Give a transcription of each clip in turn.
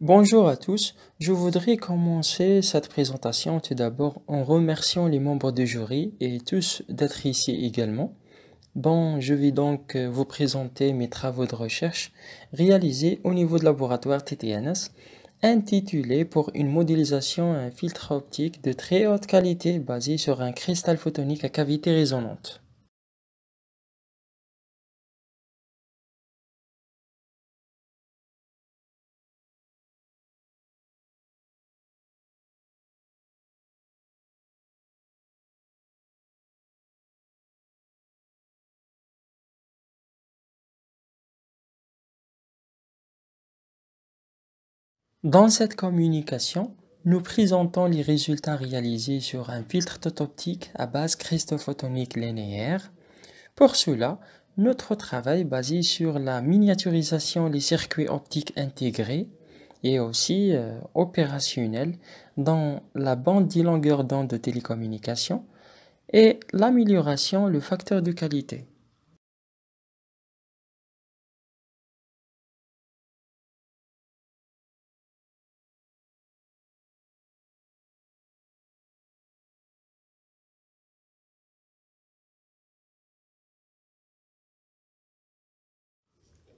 Bonjour à tous, je voudrais commencer cette présentation tout d'abord en remerciant les membres du jury et tous d'être ici également. Bon, je vais donc euh, vous présenter mes travaux de recherche réalisés au niveau de laboratoire TTNS intitulé pour une modélisation à un filtre optique de très haute qualité basé sur un cristal photonique à cavité résonante. Dans cette communication, nous présentons les résultats réalisés sur un filtre totoptique à base photonique linéaire. Pour cela, notre travail basé sur la miniaturisation des circuits optiques intégrés et aussi opérationnel euh, opérationnels dans la bande des longueurs d'onde de télécommunication et l'amélioration du facteur de qualité.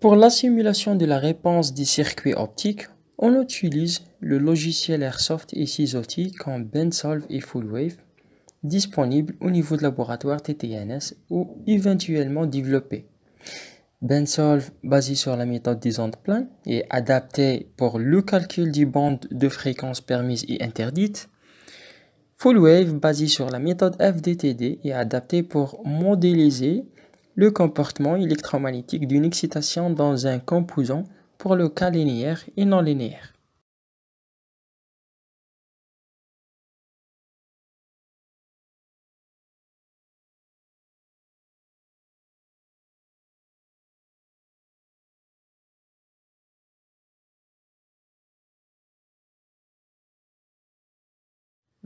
Pour la simulation de la réponse des circuits optiques, on utilise le logiciel Airsoft et ses outils comme Bensolve et Fullwave, disponibles au niveau de laboratoire TTNS ou éventuellement développés. Bensolve, basé sur la méthode des ondes planes, est adapté pour le calcul du bandes de fréquences permises et interdites. Fullwave, basé sur la méthode FDTD, est adapté pour modéliser le comportement électromagnétique d'une excitation dans un composant pour le cas linéaire et non linéaire.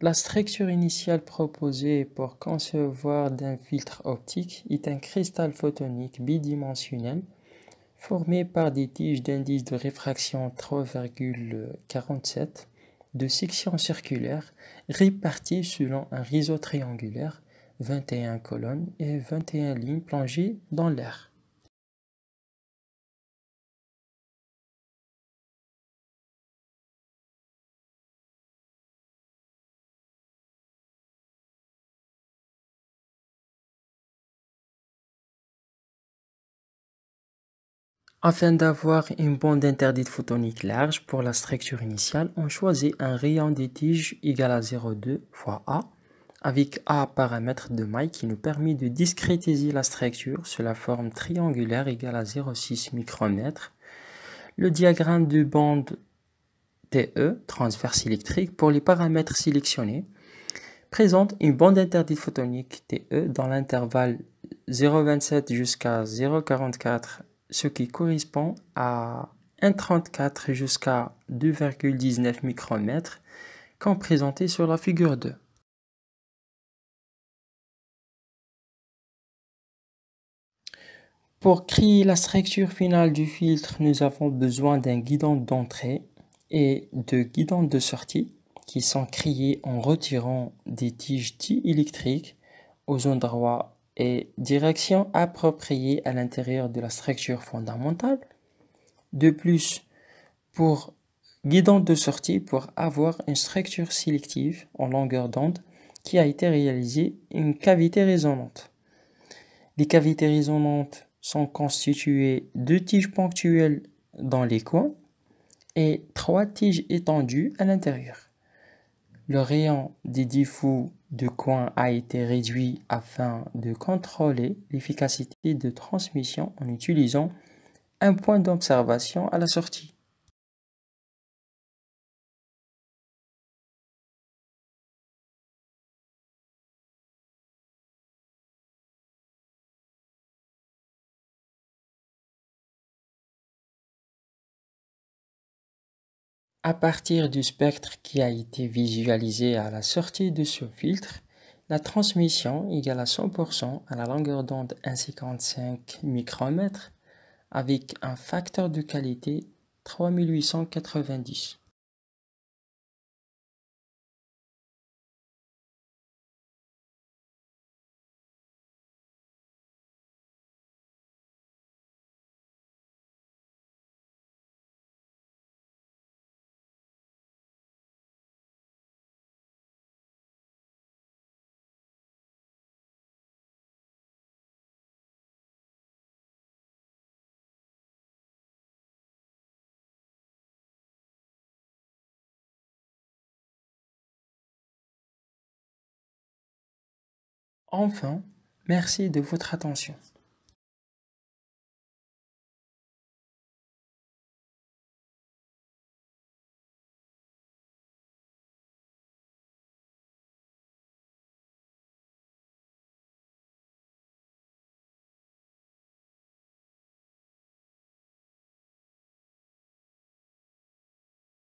La structure initiale proposée pour concevoir d'un filtre optique est un cristal photonique bidimensionnel formé par des tiges d'indice de réfraction 3,47 de section circulaire réparties selon un réseau triangulaire, 21 colonnes et 21 lignes plongées dans l'air. Afin d'avoir une bande interdite photonique large pour la structure initiale, on choisit un rayon des tiges égal à 0,2 fois A, avec A paramètre de maille qui nous permet de discrétiser la structure sur la forme triangulaire égale à 0,6 micromètre. Le diagramme de bande TE, transverse électrique, pour les paramètres sélectionnés, présente une bande interdite photonique TE dans l'intervalle 0,27 jusqu'à 0,44 ce qui correspond à 1,34 jusqu'à 2,19 micromètres comme présenté sur la figure 2. Pour créer la structure finale du filtre, nous avons besoin d'un guidon d'entrée et de guidons de sortie qui sont créés en retirant des tiges diélectriques aux endroits et direction appropriée à l'intérieur de la structure fondamentale. De plus, pour guidons de sortie pour avoir une structure sélective en longueur d'onde qui a été réalisée une cavité résonante. Les cavités résonantes sont constituées de tiges ponctuelles dans les coins et trois tiges étendues à l'intérieur. Le rayon des diffus de coin a été réduit afin de contrôler l'efficacité de transmission en utilisant un point d'observation à la sortie. À partir du spectre qui a été visualisé à la sortie de ce filtre, la transmission égale à 100% à la longueur d'onde 1,55 micromètres avec un facteur de qualité 3890. Enfin, merci de votre attention.